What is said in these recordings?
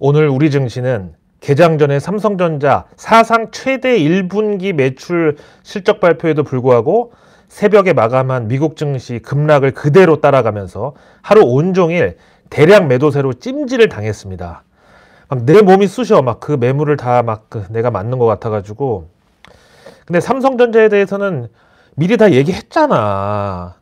오늘 우리 증시는 개장 전에 삼성전자 사상 최대 1분기 매출 실적 발표에도 불구하고 새벽에 마감한 미국 증시 급락을 그대로 따라가면서 하루 온종일 대량 매도세로 찜질을 당했습니다. 막 내 몸이 쑤셔 막 그 매물을 다막그 내가 맞는 것 같아가지고 근데 삼성전자에 대해서는 미리 다 얘기했잖아.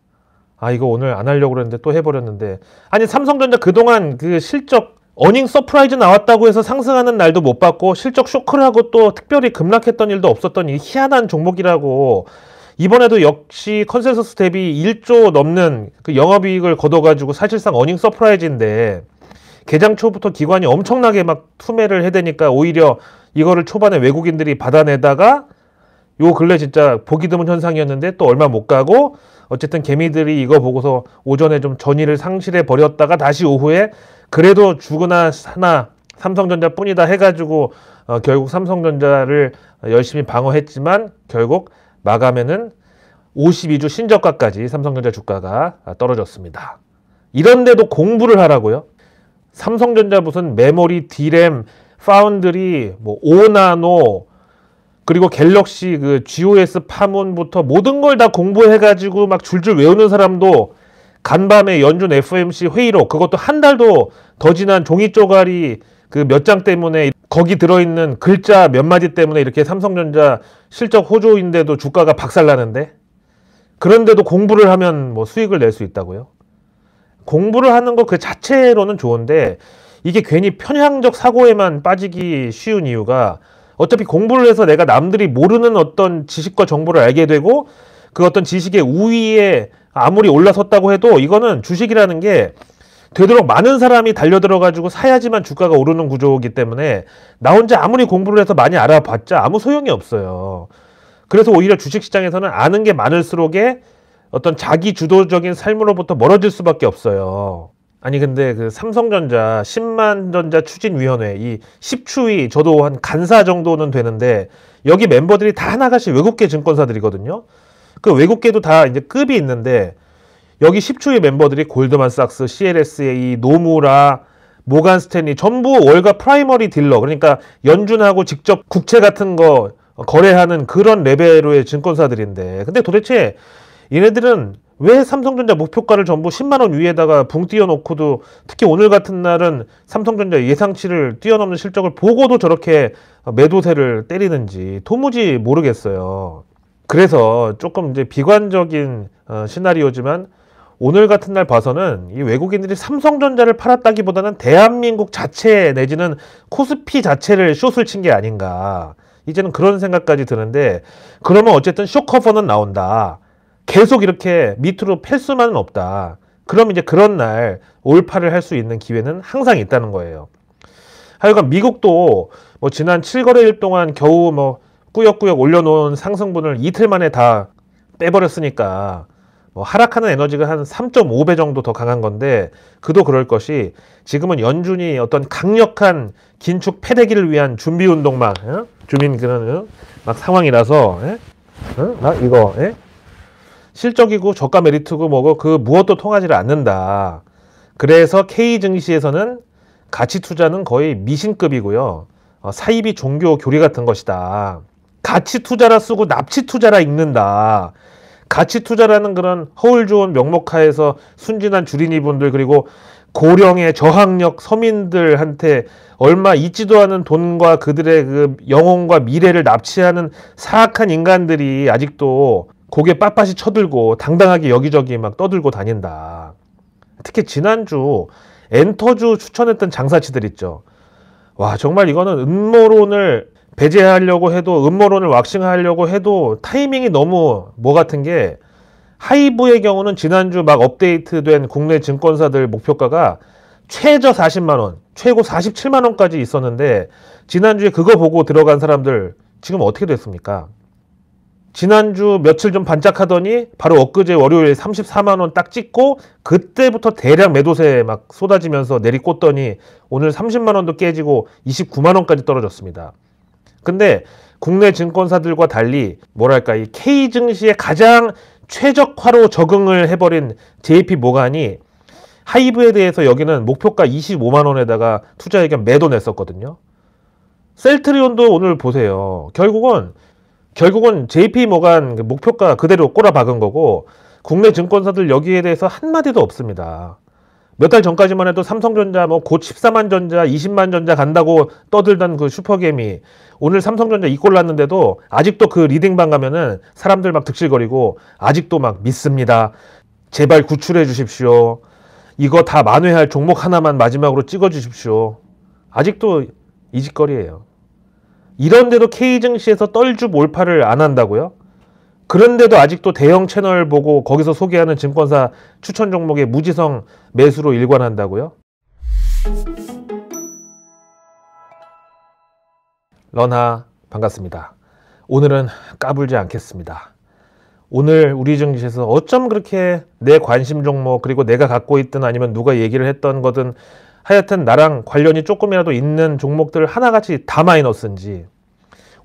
아 이거 오늘 안 하려고 그랬는데 또 해버렸는데 아니 삼성전자 그동안 그 실적 어닝 서프라이즈 나왔다고 해서 상승하는 날도 못 봤고 실적 쇼크를 하고 또 특별히 급락했던 일도 없었던 이 희한한 종목이라고 이번에도 역시 컨센서스 대비 1조 넘는 그 영업이익을 거둬가지고 사실상 어닝 서프라이즈인데 개장 초부터 기관이 엄청나게 막 투매를 해대니까 오히려 이거를 초반에 외국인들이 받아내다가 요 근래 진짜 보기 드문 현상이었는데 또 얼마 못 가고 어쨌든 개미들이 이거 보고서 오전에 좀 전의를 상실해 버렸다가 다시 오후에 그래도 죽으나 사나 삼성전자뿐이다 해가지고 어, 결국 삼성전자를 열심히 방어했지만 결국 마감에는 52주 신저가까지 삼성전자 주가가 떨어졌습니다. 이런데도 공부를 하라고요? 삼성전자 무슨 메모리, 디램, 파운드리, 뭐 오나노 그리고 갤럭시 그 GOS 파문부터 모든 걸 다 공부해가지고 막 줄줄 외우는 사람도 간밤에 연준 FMC 회의로 그것도 한 달도 더 지난 종이 쪼가리 그몇 장 때문에 거기 들어있는 글자 몇 마디 때문에 이렇게 삼성전자 실적 호조인데도 주가가 박살나는데 그런데도 공부를 하면 뭐 수익을 낼 수 있다고요? 공부를 하는 것 그 자체로는 좋은데 이게 괜히 편향적 사고에만 빠지기 쉬운 이유가 어차피 공부를 해서 내가 남들이 모르는 어떤 지식과 정보를 알게 되고 그 어떤 지식의 우위에 아무리 올라섰다고 해도 이거는 주식이라는 게 되도록 많은 사람이 달려들어 가지고 사야지만 주가가 오르는 구조이기 때문에 나 혼자 아무리 공부를 해서 많이 알아봤자 아무 소용이 없어요. 그래서 오히려 주식 시장에서는 아는 게 많을수록에 어떤 자기 주도적인 삶으로부터 멀어질 수밖에 없어요. 아니 근데 그 삼성전자 10만 전자 추진위원회 이 10추위 저도 한 간사 정도는 되는데 여기 멤버들이 다 하나같이 외국계 증권사들이거든요. 그 외국계도 다 이제 급이 있는데 여기 10주의 멤버들이 골드만삭스, CLSA, 노무라, 모간 스탠리 전부 월가 프라이머리 딜러 그러니까 연준하고 직접 국채 같은 거 거래하는 그런 레벨의 증권사들인데 근데 도대체 얘네들은 왜 삼성전자 목표가를 전부 10만원 위에다가 붕 띄워놓고도 특히 오늘 같은 날은 삼성전자 예상치를 뛰어넘는 실적을 보고도 저렇게 매도세를 때리는지 도무지 모르겠어요. 그래서 조금 이제 비관적인 어, 시나리오지만 오늘 같은 날 봐서는 이 외국인들이 삼성전자를 팔았다기보다는 대한민국 자체 내지는 코스피 자체를 숏을 친 게 아닌가. 이제는 그런 생각까지 드는데 그러면 어쨌든 쇼커버는 나온다. 계속 이렇게 밑으로 팰 수만은 없다. 그럼 이제 그런 날 올파를 할 수 있는 기회는 항상 있다는 거예요. 하여간 미국도 뭐 지난 7거래일 동안 겨우 뭐 꾸역꾸역 올려놓은 상승분을 이틀 만에 다 빼버렸으니까 뭐 하락하는 에너지가 한 3.5배 정도 더 강한 건데 그도 그럴 것이 지금은 연준이 어떤 강력한 긴축 패대기를 위한 준비 운동 만 예? 어? 주민 그런 어? 막 상황이라서 예? 어? 막 이거 예? 실적이고 저가 메리트고 뭐고 그 무엇도 통하지를 않는다. 그래서 K 증시에서는 가치 투자는 거의 미신급이고요. 어, 사이비 종교 교리 같은 것이다. 가치 투자라 쓰고 납치 투자라 읽는다. 가치 투자라는 그런 허울 좋은 명목하에서 순진한 주린이분들 그리고 고령의 저항력 서민들한테 얼마 있지도 않은 돈과 그들의 그 영혼과 미래를 납치하는 사악한 인간들이 아직도 고개 빳빳이 쳐들고 당당하게 여기저기 막 떠들고 다닌다. 특히 지난주 엔터주 추천했던 장사치들 있죠. 와 정말 이거는 음모론을 배제하려고 해도 음모론을 왁싱하려고 해도 타이밍이 너무 뭐 같은 게 하이브의 경우는 지난주 막 업데이트된 국내 증권사들 목표가가 최저 40만 원, 최고 47만 원까지 있었는데 지난주에 그거 보고 들어간 사람들 지금 어떻게 됐습니까? 지난주 며칠 좀 반짝하더니 바로 엊그제 월요일 34만 원 딱 찍고 그때부터 대량 매도세 막 쏟아지면서 내리꽂더니 오늘 30만 원도 깨지고 29만 원까지 떨어졌습니다. 근데 국내 증권사들과 달리 뭐랄까 이 K 증시에 가장 최적화로 적응을 해버린 JP 모간이 하이브에 대해서 여기는 목표가 25만 원에다가 투자 의견 매도 냈었거든요. 셀트리온도 오늘 보세요. 결국은 결국은 JP 모간 그 목표가 그대로 꼬라박은 거고 국내 증권사들 여기에 대해서 한마디도 없습니다. 몇달 전까지만 해도 삼성전자 뭐 고 14만 전자, 20만 전자 간다고 떠들던 그 슈퍼게임이 오늘 삼성전자 이 꼴 났는데도 아직도 그 리딩방 가면은 사람들 막 득실거리고 아직도 막 믿습니다. 제발 구출해 주십시오. 이거 다 만회할 종목 하나만 마지막으로 찍어 주십시오. 아직도 이짓거리예요. 이런데도 K증시에서 떨주 몰파를 안 한다고요? 그런데도 아직도 대형 채널 보고 거기서 소개하는 증권사 추천 종목의 무지성 매수로 일관한다고요? 런하 반갑습니다. 오늘은 까불지 않겠습니다. 오늘 우리 증시에서 어쩜 그렇게 내 관심 종목 그리고 내가 갖고 있든 아니면 누가 얘기를 했던 거든 하여튼 나랑 관련이 조금이라도 있는 종목들 하나같이 다 마이너스인지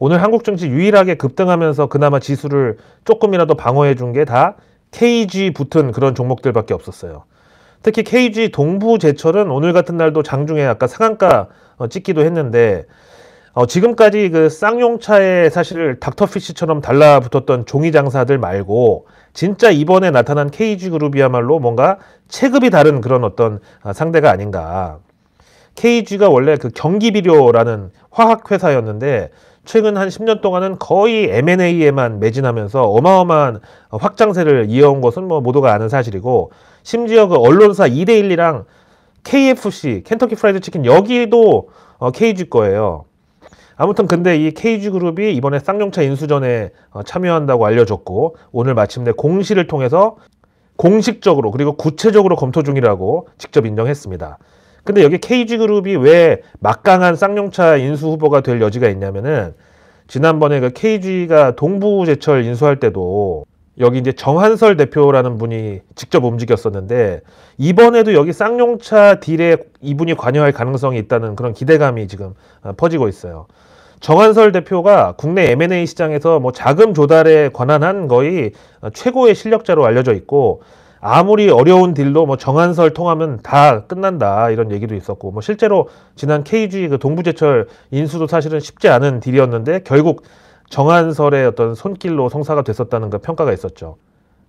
오늘 한국 증시 유일하게 급등하면서 그나마 지수를 조금이라도 방어해 준 게 다 KG 붙은 그런 종목들밖에 없었어요. 특히 KG 동부제철은 오늘 같은 날도 장중에 아까 상한가 어, 찍기도 했는데 어, 지금까지 그 쌍용차에 사실 닥터피쉬처럼 달라붙었던 종이 장사들 말고 진짜 이번에 나타난 KG그룹이야말로 뭔가 체급이 다른 그런 어떤 아, 상대가 아닌가. KG가 원래 그 경기비료라는 화학회사였는데 최근 한 10년 동안은 거의 M&A에만 매진하면서 어마어마한 확장세를 이어온 것은 뭐 모두가 아는 사실이고 심지어 그 언론사 2대1이랑 KFC, 켄터키 프라이드 치킨 여기도 어, KG 거예요. 아무튼 근데 이 KG 그룹이 이번에 쌍용차 인수전에 어, 참여한다고 알려졌고 오늘 마침내 공시를 통해서 공식적으로 그리고 구체적으로 검토 중이라고 직접 인정했습니다. 근데 여기 KG그룹이 왜 막강한 쌍용차 인수 후보가 될 여지가 있냐면은 지난번에 그 KG가 동부제철 인수할 때도 여기 이제 정한설 대표라는 분이 직접 움직였었는데 이번에도 여기 쌍용차 딜에 이분이 관여할 가능성이 있다는 그런 기대감이 지금 어, 퍼지고 있어요. 정한설 대표가 국내 M&A 시장에서 뭐 자금 조달에 관한한 거의 어, 최고의 실력자로 알려져 있고 아무리 어려운 딜로 뭐 정한설 통하면 다 끝난다 이런 얘기도 있었고 뭐 실제로 지난 KG 그 동부제철 인수도 사실은 쉽지 않은 딜이었는데 결국 정한설의 어떤 손길로 성사가 됐었다는 그 평가가 있었죠.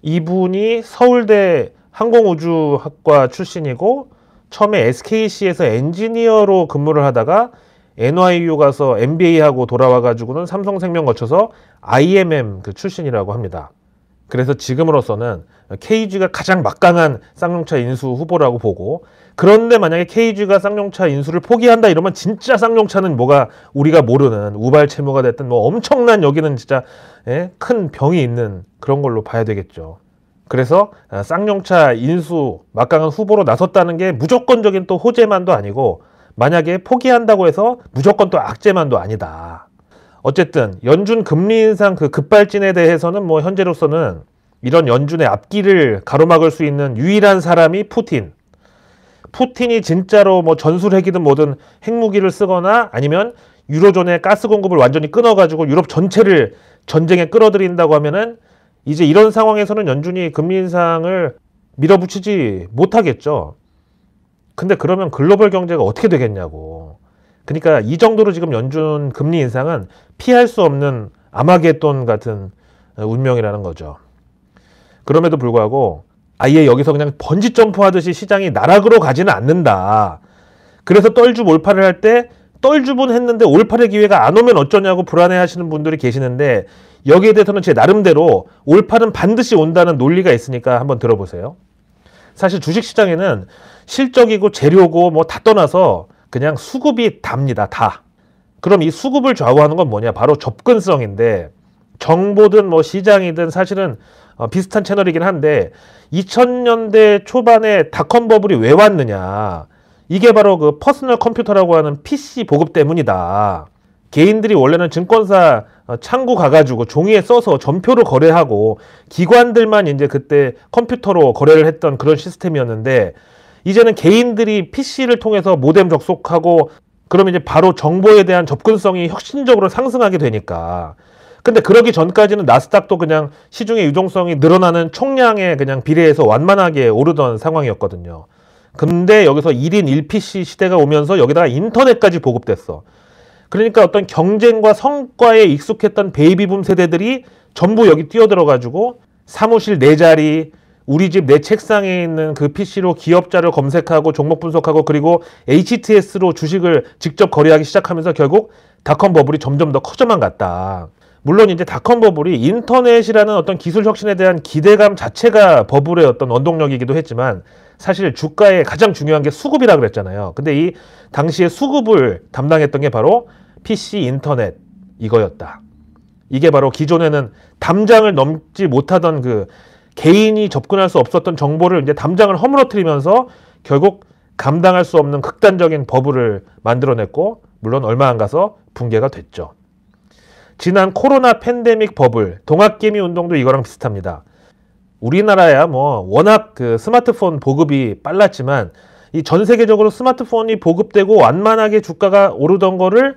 이분이 서울대 항공우주학과 출신이고 처음에 SKC에서 엔지니어로 근무를 하다가 NYU 가서 MBA하고 돌아와가지고는 삼성생명 거쳐서 IMM 그 출신이라고 합니다. 그래서 지금으로서는 KG가 가장 막강한 쌍용차 인수 후보라고 보고 그런데 만약에 KG가 쌍용차 인수를 포기한다 이러면 진짜 쌍용차는 뭐가 우리가 모르는 우발채무가 됐든 뭐 엄청난 여기는 진짜 예? 큰 병이 있는 그런 걸로 봐야 되겠죠. 그래서 아, 쌍용차 인수 막강한 후보로 나섰다는 게 무조건적인 또 호재만도 아니고 만약에 포기한다고 해서 무조건 또 악재만도 아니다. 어쨌든 연준 금리 인상 그 급발진에 대해서는 뭐 현재로서는 이런 연준의 앞길을 가로막을 수 있는 유일한 사람이 푸틴. 푸틴이 진짜로 뭐 전술핵이든 뭐든 핵무기를 쓰거나 아니면 유로존의 가스 공급을 완전히 끊어가지고 유럽 전체를 전쟁에 끌어들인다고 하면은 이제 이런 상황에서는 연준이 금리 인상을 밀어붙이지 못하겠죠. 근데 그러면 글로벌 경제가 어떻게 되겠냐고. 그러니까 이 정도로 지금 연준 금리 인상은 피할 수 없는 아마겟돈 같은 어, 운명이라는 거죠. 그럼에도 불구하고 아예 여기서 그냥 번지 점프하듯이 시장이 나락으로 가지는 않는다. 그래서 떨주 몰파를 할 때 떨주분 했는데 올팔의 기회가 안 오면 어쩌냐고 불안해하시는 분들이 계시는데 여기에 대해서는 제 나름대로 올팔은 반드시 온다는 논리가 있으니까 한번 들어보세요. 사실 주식시장에는 실적이고 재료고 뭐 다 떠나서 그냥 수급이 답니다. 다. 그럼 이 수급을 좌우하는 건 뭐냐? 바로 접근성인데 정보든 뭐 시장이든 사실은 어, 비슷한 채널이긴 한데 2000년대 초반에 닷컴 버블이 왜 왔느냐? 이게 바로 그 퍼스널 컴퓨터라고 하는 PC 보급 때문이다. 개인들이 원래는 증권사 어, 창구 가가지고 종이에 써서 전표로 거래하고 기관들만 이제 그때 컴퓨터로 거래를 했던 그런 시스템이었는데 이제는 개인들이 PC를 통해서 모뎀 접속하고 그러면 이제 바로 정보에 대한 접근성이 혁신적으로 상승하게 되니까 근데 그러기 전까지는 나스닥도 그냥 시중의 유동성이 늘어나는 총량에 그냥 비례해서 완만하게 오르던 상황이었거든요. 근데 여기서 1인 1PC 시대가 오면서 여기다가 인터넷까지 보급됐어. 그러니까 어떤 경쟁과 성과에 익숙했던 베이비붐 세대들이 전부 여기 뛰어들어가지고 사무실 네 자리, 우리 집 내 책상에 있는 그 PC로 기업자를 검색하고 종목 분석하고 그리고 HTS로 주식을 직접 거래하기 시작하면서 결국 닷컴 버블이 점점 더 커져만 갔다. 물론 이제 닷컴 버블이 인터넷이라는 어떤 기술 혁신에 대한 기대감 자체가 버블의 어떤 원동력이기도 했지만 사실 주가의 가장 중요한 게 수급이라 그랬잖아요. 근데 이 당시에 수급을 담당했던 게 바로 PC 인터넷 이거였다. 이게 바로 기존에는 담장을 넘지 못하던 그 개인이 접근할 수 없었던 정보를 이제 담장을 허물어뜨리면서 결국 감당할 수 없는 극단적인 버블을 만들어냈고 물론 얼마 안 가서 붕괴가 됐죠. 지난 코로나 팬데믹 버블, 동학개미 운동도 이거랑 비슷합니다. 우리나라야 뭐 워낙 그 스마트폰 보급이 빨랐지만 이 전 세계적으로 스마트폰이 보급되고 완만하게 주가가 오르던 거를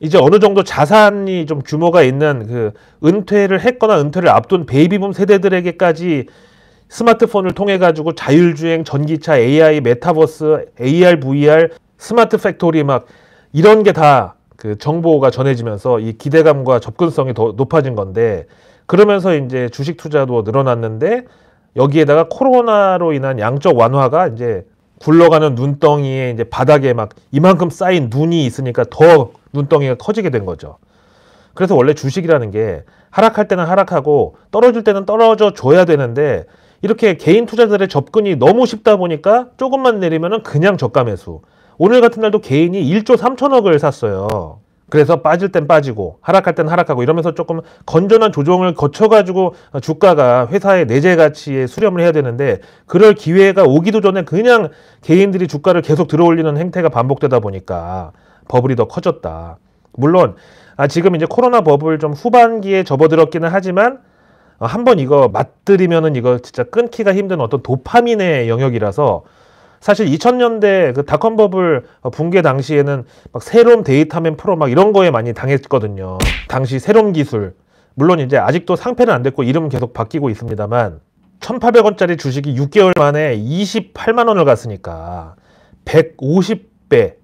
이제 어느 정도 자산이 좀 규모가 있는 그 은퇴를 했거나 은퇴를 앞둔 베이비붐 세대들에게까지 스마트폰을 통해 가지고 자율주행, 전기차, AI, 메타버스, AR, VR, 스마트 팩토리 막 이런 게 다 그 정보가 전해지면서 이 기대감과 접근성이 더 높아진 건데 그러면서 이제 주식 투자도 늘어났는데 여기에다가 코로나로 인한 양적 완화가 이제 굴러가는 눈덩이에 이제 바닥에 막 이만큼 쌓인 눈이 있으니까 더 눈덩이가 커지게 된 거죠. 그래서 원래 주식이라는 게 하락할 때는 하락하고 떨어질 때는 떨어져 줘야 되는데 이렇게 개인 투자들의 접근이 너무 쉽다 보니까 조금만 내리면 그냥 저가 매수. 오늘 같은 날도 개인이 1조 3천억을 샀어요. 그래서 빠질 땐 빠지고 하락할 땐 하락하고 이러면서 조금 건전한 조정을 거쳐가지고 주가가 회사의 내재 가치에 수렴을 해야 되는데 그럴 기회가 오기도 전에 그냥 개인들이 주가를 계속 들어올리는 행태가 반복되다 보니까 버블이 더 커졌다. 물론 아 지금 이제 코로나 버블 좀 후반기에 접어들었기는 하지만 아 한번 이거 맞들이면은 이거 진짜 끊기가 힘든 어떤 도파민의 영역이라서 사실 2000년대 그 닷컴버블 어, 붕괴 당시에는 막새운 데이터맨 프로 막 이런 거에 많이 당했거든요. 당시 새로운 기술. 물론 이제 아직도 상패는 안 됐고 이름 계속 바뀌고 있습니다만 1,800원짜리 주식이 6개월 만에 28만 원을 갔으니까 150배.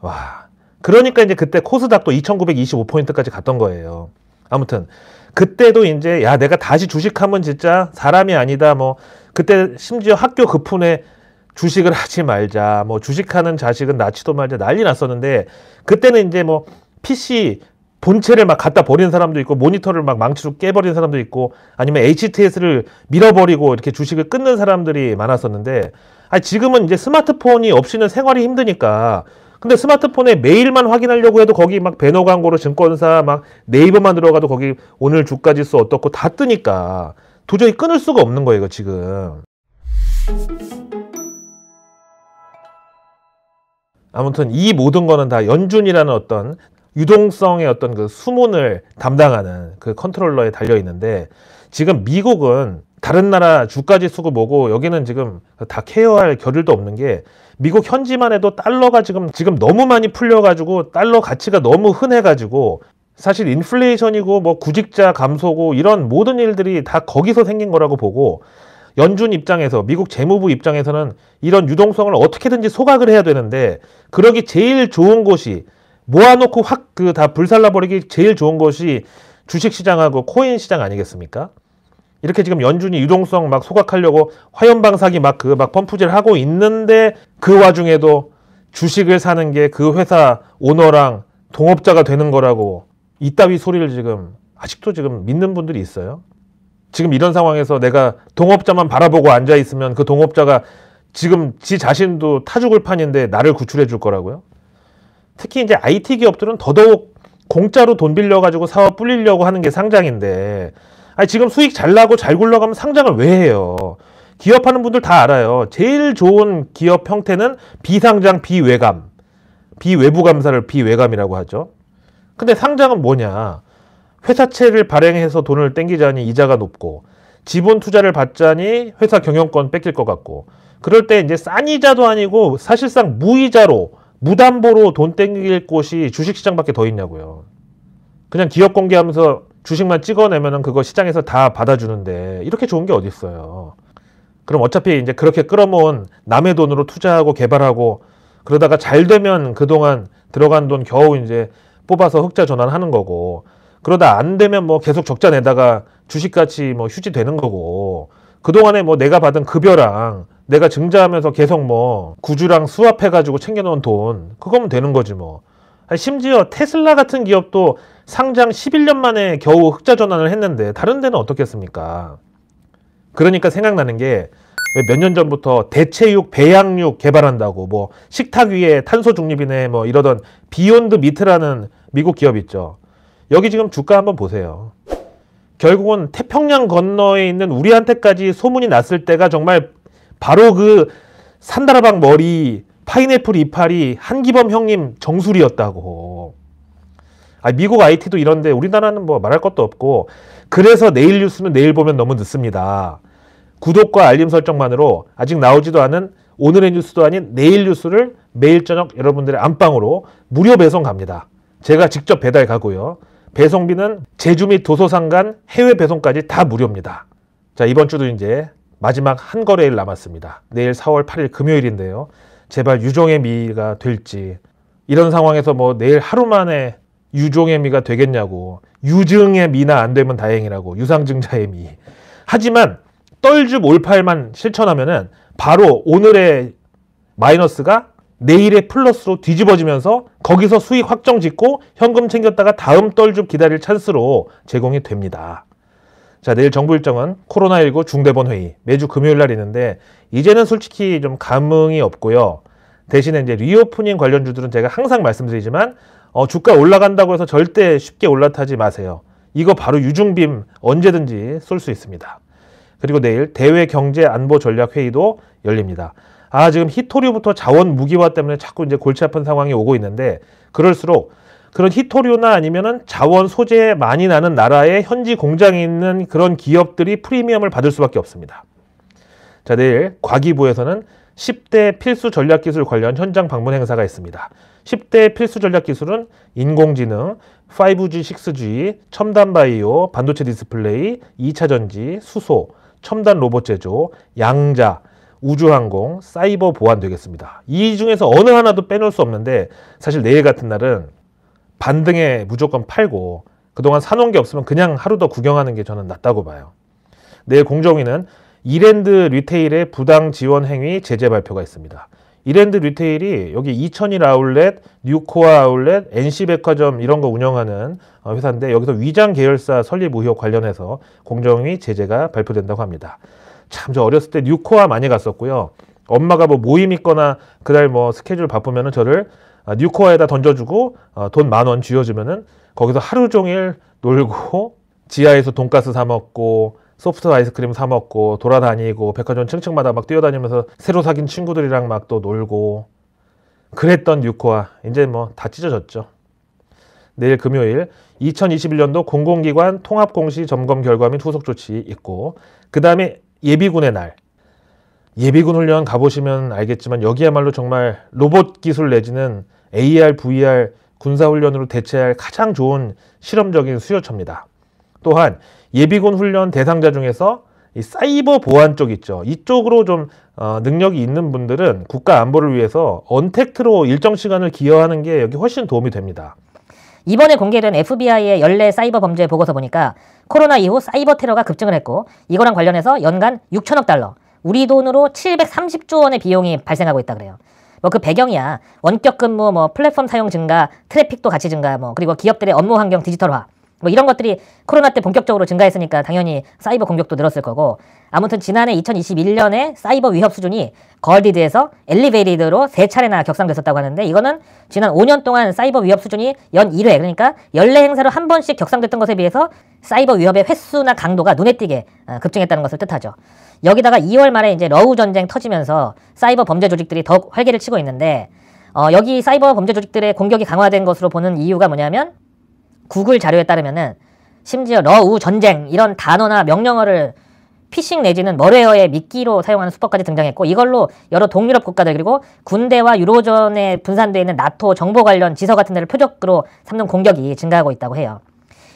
와. 그러니까 이제 그때 코스닥도 2,925포인트까지 갔던 거예요. 아무튼 그때도 이제 야 내가 다시 주식하면 진짜 사람이 아니다 뭐 그때 심지어 학교 급훈에 주식을 하지 말자, 뭐 주식하는 자식은 나치도 말자 난리 났었는데 그때는 이제 뭐 PC 본체를 막 갖다 버리는 사람도 있고 모니터를 막 망치로 깨버린 사람도 있고 아니면 HTS를 밀어버리고 이렇게 주식을 끊는 사람들이 많았었는데 아 지금은 이제 스마트폰이 없이는 생활이 힘드니까 근데 스마트폰에 메일만 확인하려고 해도 거기 막 배너 광고로 증권사 막 네이버만 들어가도 거기 오늘 주가지수 어떻고 다 뜨니까 도저히 끊을 수가 없는 거예요 지금 아무튼 이 모든 거는 다 연준이라는 어떤 유동성의 어떤 그 수문을 담당하는 그 컨트롤러에 달려 있는데 지금 미국은 다른 나라 주가 지수고 뭐고 여기는 지금 다 케어할 겨를도 없는 게 미국 현지만 해도 달러가 지금 지금 너무 많이 풀려가지고 달러 가치가 너무 흔해가지고 사실 인플레이션이고 뭐 구직자 감소고 이런 모든 일들이 다 거기서 생긴 거라고 보고 연준 입장에서 미국 재무부 입장에서는 이런 유동성을 어떻게든지 소각을 해야 되는데 그러기 제일 좋은 곳이 모아놓고 확 그 다 불살라버리기 제일 좋은 곳이 주식시장하고 코인 시장 아니겠습니까? 이렇게 지금 연준이 유동성 막 소각하려고 화염방사기 막 그막 그 펌프질 하고 있는데 그 와중에도 주식을 사는 게 그 회사 오너랑 동업자가 되는 거라고 이따위 소리를 지금 아직도 지금 믿는 분들이 있어요. 지금 이런 상황에서 내가 동업자만 바라보고 앉아 있으면 그 동업자가 지금 지 자신도 타죽을 판인데 나를 구출해 줄 거라고요? 특히 이제 IT 기업들은 더더욱 공짜로 돈 빌려 가지고 사업 뿔리려고 하는 게 상장인데 아니 지금 수익 잘 나고 잘 굴러가면 상장을 왜 해요? 기업하는 분들 다 알아요. 제일 좋은 기업 형태는 비상장 비외감. 비외부 감사를 비외감이라고 하죠. 근데 상장은 뭐냐? 회사채를 발행해서 돈을 땡기자니 이자가 높고 지분 투자를 받자니 회사 경영권 뺏길 것 같고 그럴 때 이제 싼 이자도 아니고 사실상 무이자로 무담보로 돈 땡길 곳이 주식시장밖에 더 있냐고요. 그냥 기업 공개하면서 주식만 찍어내면 그거 시장에서 다 받아주는데 이렇게 좋은 게어딨어요 그럼 어차피 이제 그렇게 끌어모은 남의 돈으로 투자하고 개발하고 그러다가 잘 되면 그동안 들어간 돈 겨우 이제 뽑아서 흑자 전환하는 거고 그러다 안 되면 뭐 계속 적자 내다가 주식같이 뭐 휴지되는 거고 그동안에 뭐 내가 받은 급여랑 내가 증자하면서 계속 뭐 구주랑 수합해가지고 챙겨놓은 돈 그거면 되는 거지 뭐 심지어 테슬라 같은 기업도 상장 11년 만에 겨우 흑자 전환을 했는데 다른 데는 어떻겠습니까 그러니까 생각나는 게 몇 년 전부터 대체육, 배양육 개발한다고 뭐 식탁 위에 탄소 중립이네 뭐 이러던 비욘드 미트라는 미국 기업 있죠 여기 지금 주가 한번 보세요. 결국은 태평양 건너에 있는 우리한테까지 소문이 났을 때가 정말 바로 그산다라방 머리 파인애플 이파리 한기범 형님 정수리였다고. 아, 미국 IT도 이런데 우리나라는 뭐 말할 것도 없고 그래서 내일 뉴스는 내일 보면 너무 늦습니다. 구독과 알림 설정만으로 아직 나오지도 않은 오늘의 뉴스도 아닌 내일 뉴스를 매일 저녁 여러분들의 안방으로 무료 배송 갑니다. 제가 직접 배달 가고요. 배송비는 제주 및 도서상 간 해외 배송까지 다 무료입니다. 자, 이번 주도 이제 마지막 한 거래일 남았습니다. 내일 4월 8일 금요일인데요. 제발 유종의 미가 될지 이런 상황에서 뭐 내일 하루 만에 유종의 미가 되겠냐고 유증의 미나 안 되면 다행이라고 유상증자의 미 하지만 떨줍 올팔만 실천하면은 바로 오늘의 마이너스가 내일의 플러스로 뒤집어지면서 거기서 수익 확정 짓고 현금 챙겼다가 다음 떨줍 기다릴 찬스로 제공이 됩니다. 자, 내일 정부 일정은 코로나19 중대본 회의 매주 금요일 날 있는데 이제는 솔직히 좀 감흥이 없고요. 대신에 이제 리오프닝 관련주들은 제가 항상 말씀드리지만 어, 주가 올라간다고 해서 절대 쉽게 올라타지 마세요. 이거 바로 유중빔 언제든지 쏠 수 있습니다. 그리고 내일 대외 경제 안보 전략 회의도 열립니다. 아 지금 히토류부터 자원 무기화 때문에 자꾸 이제 골치 아픈 상황이 오고 있는데 그럴수록 그런 히토류나 아니면은 자원 소재 많이 나는 나라의 현지 공장이 있는 그런 기업들이 프리미엄을 받을 수밖에 없습니다. 자 내일 과기부에서는 10대 필수 전략기술 관련 현장 방문 행사가 있습니다. 10대 필수 전략기술은 인공지능, 5G, 6G, 첨단 바이오, 반도체 디스플레이, 2차전지, 수소, 첨단 로봇 제조, 양자, 우주항공, 사이버 보안 되겠습니다. 이 중에서 어느 하나도 빼놓을 수 없는데 사실 내일 같은 날은 반등에 무조건 팔고 그동안 사놓은 게 없으면 그냥 하루 더 구경하는 게 저는 낫다고 봐요. 내일 공정위는 이랜드 리테일의 부당 지원 행위 제재 발표가 있습니다. 이랜드 리테일이 여기 이천일 아울렛, 뉴코아 아울렛, NC백화점 이런 거 운영하는 어, 회사인데 여기서 위장 계열사 설립 의혹 관련해서 공정위 제재가 발표된다고 합니다. 참저 어렸을 때 뉴코아 많이 갔었고요. 엄마가 뭐 모임 있거나 그날 뭐 스케줄 바쁘면은 저를 아, 뉴코아에다 던져주고 어, 돈만 원 쥐어주면은 거기서 하루 종일 놀고 지하에서 돈가스 사 먹고 소프트 아이스크림 사 먹고 돌아다니고 백화점 층층마다 막 뛰어다니면서 새로 사귄 친구들이랑 막 또 놀고 그랬던 뉴코아 이제 뭐 다 찢어졌죠. 내일 금요일 2021년도 공공기관 통합공시 점검 결과 및 후속 조치 있고 그 다음에 예비군의 날. 예비군 훈련 가보시면 알겠지만 여기야말로 정말 로봇 기술 내지는 AR, VR 군사훈련으로 대체할 가장 좋은 실험적인 수요처입니다. 또한 예비군 훈련 대상자 중에서 사이버 보안 쪽 있죠. 이쪽으로 좀 어, 능력이 있는 분들은 국가 안보를 위해서 언택트로 일정 시간을 기여하는 게 여기 훨씬 도움이 됩니다. 이번에 공개된 FBI의 연례 사이버 범죄 보고서 보니까 코로나 이후 사이버 테러가 급증을 했고 이거랑 관련해서 연간 6천억 달러, 우리 돈으로 730조 원의 비용이 발생하고 있다 그래요. 뭐 그 배경이야 원격 근무, 뭐, 뭐 플랫폼 사용 증가, 트래픽도 같이 증가, 뭐 그리고 기업들의 업무 환경 디지털화. 뭐 이런 것들이 코로나 때 본격적으로 증가했으니까 당연히 사이버 공격도 늘었을 거고 아무튼 지난해 2021년에 사이버 위협 수준이 걸디드에서 엘리베이드로 리세 차례나 격상됐었다고 하는데 이거는 지난 5년 동안 사이버 위협 수준이 연 1회 그러니까 연례 행사로 한 번씩 격상됐던 것에 비해서 사이버 위협의 횟수나 강도가 눈에 띄게 어, 급증했다는 것을 뜻하죠. 여기다가 2월 말에 이제 러우 전쟁 터지면서 사이버 범죄 조직들이 더욱 활개를 치고 있는데 어, 여기 사이버 범죄 조직들의 공격이 강화된 것으로 보는 이유가 뭐냐면 구글 자료에 따르면은 심지어 러우 전쟁 이런 단어나 명령어를 피싱 내지는 머레어의 미끼로 사용하는 수법까지 등장했고 이걸로 여러 동유럽 국가들 그리고 군대와 유로존에 분산되어 있는 나토 정보 관련 지서 같은 데를 표적으로 삼는 공격이 증가하고 있다고 해요.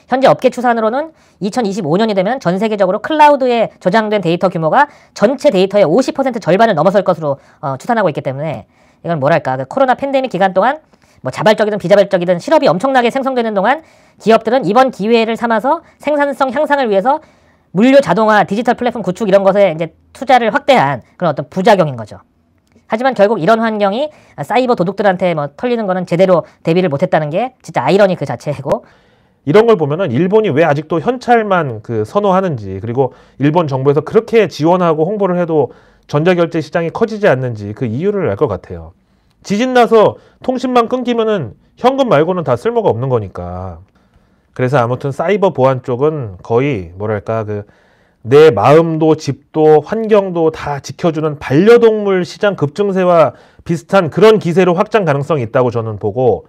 현재 업계 추산으로는 2025년이 되면 전 세계적으로 클라우드에 저장된 데이터 규모가 전체 데이터의 50% 절반을 넘어설 것으로 어, 추산하고 있기 때문에 이건 뭐랄까 그 코로나 팬데믹 기간 동안 뭐 자발적이든 비자발적이든 실업이 엄청나게 생성되는 동안 기업들은 이번 기회를 삼아서 생산성 향상을 위해서 물류 자동화, 디지털 플랫폼 구축 이런 것에 이제 투자를 확대한 그런 어떤 부작용인 거죠. 하지만 결국 이런 환경이 사이버 도둑들한테 뭐 털리는 거는 제대로 대비를 못했다는 게 진짜 아이러니 그 자체고 이런 걸 보면은 일본이 왜 아직도 현찰만 그 선호하는지 그리고 일본 정부에서 그렇게 지원하고 홍보를 해도 전자결제 시장이 커지지 않는지 그 이유를 알 것 같아요. 지진 나서 통신만 끊기면은 현금 말고는 다 쓸모가 없는 거니까. 그래서 아무튼 사이버 보안 쪽은 거의 뭐랄까 그 내 마음도 집도 환경도 다 지켜주는 반려동물 시장 급증세와 비슷한 그런 기세로 확장 가능성이 있다고 저는 보고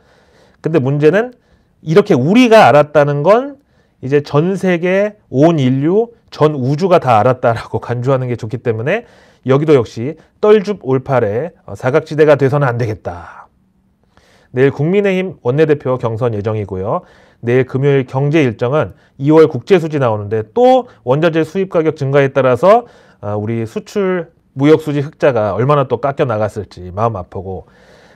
근데 문제는 이렇게 우리가 알았다는 건 이제 전 세계 온 인류 전 우주가 다 알았다라고 간주하는 게 좋기 때문에 여기도 역시 떨줍 올팔에 어, 사각지대가 돼서는 안 되겠다. 내일 국민의힘 원내대표 경선 예정이고요. 내일 금요일 경제 일정은 2월 국제수지 나오는데 또 원자재 수입 가격 증가에 따라서 어, 우리 수출 무역수지 흑자가 얼마나 또 깎여 나갔을지 마음 아프고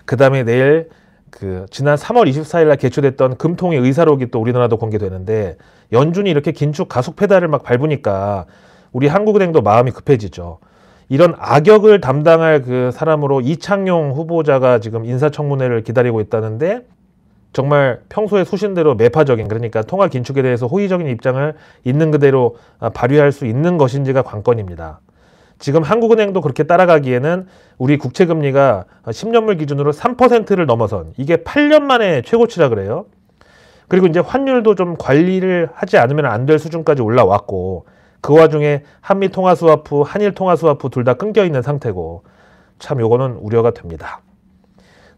그 다음에 내일 그 지난 3월 24일 날 개최됐던 금통의 의사록이 또 우리나라도 공개되는데 연준이 이렇게 긴축 가속 페달을 막 밟으니까 우리 한국은행도 마음이 급해지죠. 이런 악역을 담당할 그 사람으로 이창용 후보자가 지금 인사청문회를 기다리고 있다는데 정말 평소에 수신대로 매파적인 그러니까 통화 긴축에 대해서 호의적인 입장을 있는 그대로 아, 발휘할 수 있는 것인지가 관건입니다. 지금 한국은행도 그렇게 따라가기에는 우리 국채 금리가 10년물 기준으로 3%를 넘어선 이게 8년 만에 최고치라 그래요. 그리고 이제 환율도 좀 관리를 하지 않으면 안 될 수준까지 올라왔고 그 와중에 한미 통화 수와프, 한일 통화 수와프 둘 다 끊겨 있는 상태고 참 요거는 우려가 됩니다.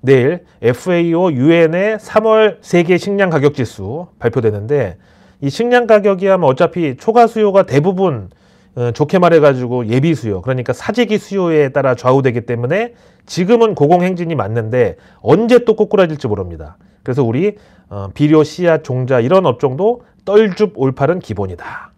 내일 FAO UN의 3월 세계 식량 가격 지수 발표되는데 이 식량 가격이야 뭐 어차피 초과 수요가 대부분 어, 좋게 말해가지고 예비 수요, 그러니까 사재기 수요에 따라 좌우되기 때문에 지금은 고공행진이 맞는데 언제 또 꼬꾸라질지 모릅니다. 그래서 우리 어, 비료, 씨앗, 종자 이런 업종도 떨줍 올팔은 기본이다.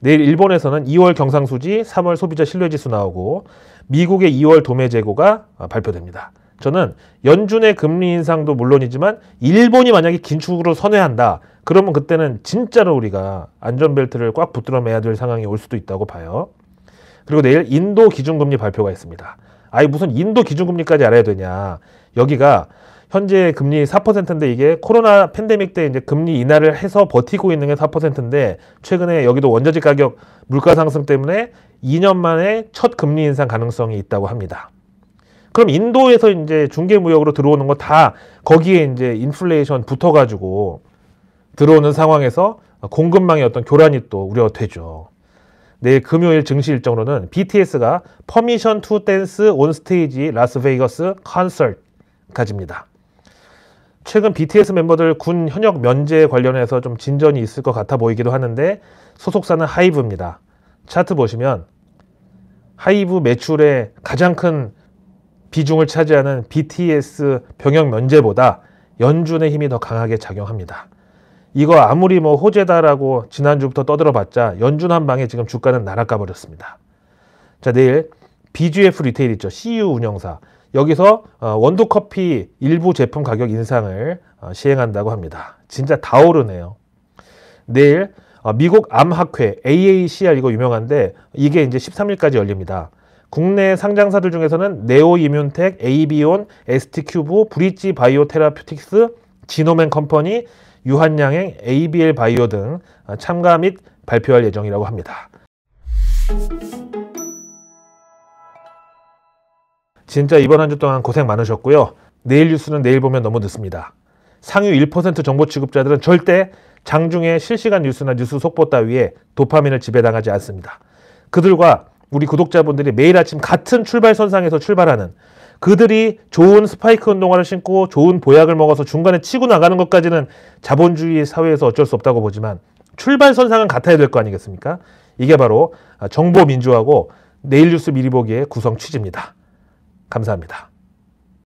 내일 일본에서는 2월 경상수지, 3월 소비자 신뢰지수 나오고 미국의 2월 도매 재고가 어, 발표됩니다. 저는 연준의 금리 인상도 물론이지만 일본이 만약에 긴축으로 선회한다. 그러면 그때는 진짜로 우리가 안전벨트를 꽉 붙들어 매야 될 상황이 올 수도 있다고 봐요. 그리고 내일 인도 기준금리 발표가 있습니다. 아니 무슨 인도 기준금리까지 알아야 되냐. 여기가 현재 금리 4%인데 이게 코로나 팬데믹 때 이제 금리 인하를 해서 버티고 있는 게 4%인데 최근에 여기도 원자재 가격 물가 상승 때문에 2년 만에 첫 금리 인상 가능성이 있다고 합니다. 그럼 인도에서 이제 중개 무역으로 들어오는 거 다 거기에 이제 인플레이션 붙어 가지고 들어오는 상황에서 공급망의 어떤 교란이 또 우려되죠. 내일 금요일 증시 일정으로는 BTS가 퍼미션 투 댄스 온 스테이지 라스베이거스 콘서트까지입니다. 최근 BTS 멤버들 군 현역 면제 관련해서 좀 진전이 있을 것 같아 보이기도 하는데 소속사는 하이브입니다. 차트 보시면 하이브 매출의 가장 큰 비중을 차지하는 BTS 병역 면제보다 연준의 힘이 더 강하게 작용합니다. 이거 아무리 뭐 호재다라고 지난주부터 떠들어봤자 연준 한 방에 지금 주가는 날아가 버렸습니다. 자 내일 BGF 리테일 있죠. CU e 운영사 여기서 어, 원두 커피 일부 제품 가격 인상을 어, 시행한다고 합니다. 진짜 다 오르네요. 내일 어, 미국 암학회 AACR 이거 유명한데 이게 이제 13일까지 열립니다. 국내 상장사들 중에서는 네오이뮨텍, 에이비온, s t 큐브 브릿지 바이오테라퓨틱스, 지노맨 컴퍼니, 유한양행, ABL 바이오 등 참가 및 발표할 예정이라고 합니다. 진짜 이번 한 주 동안 고생 많으셨고요. 내일 뉴스는 내일 보면 너무 늦습니다. 상위 1% 정보 취급자들은 절대 장중에 실시간 뉴스나 뉴스 속보 따위에 도파민을 지배당하지 않습니다. 그들과 우리 구독자분들이 매일 아침 같은 출발선상에서 출발하는 그들이 좋은 스파이크 운동화를 신고 좋은 보약을 먹어서 중간에 치고 나가는 것까지는 자본주의 사회에서 어쩔 수 없다고 보지만 출발선상은 같아야 될 거 아니겠습니까? 이게 바로 아, 정보민주화고 내일뉴스 미리 보기의 구성 취지입니다. 감사합니다.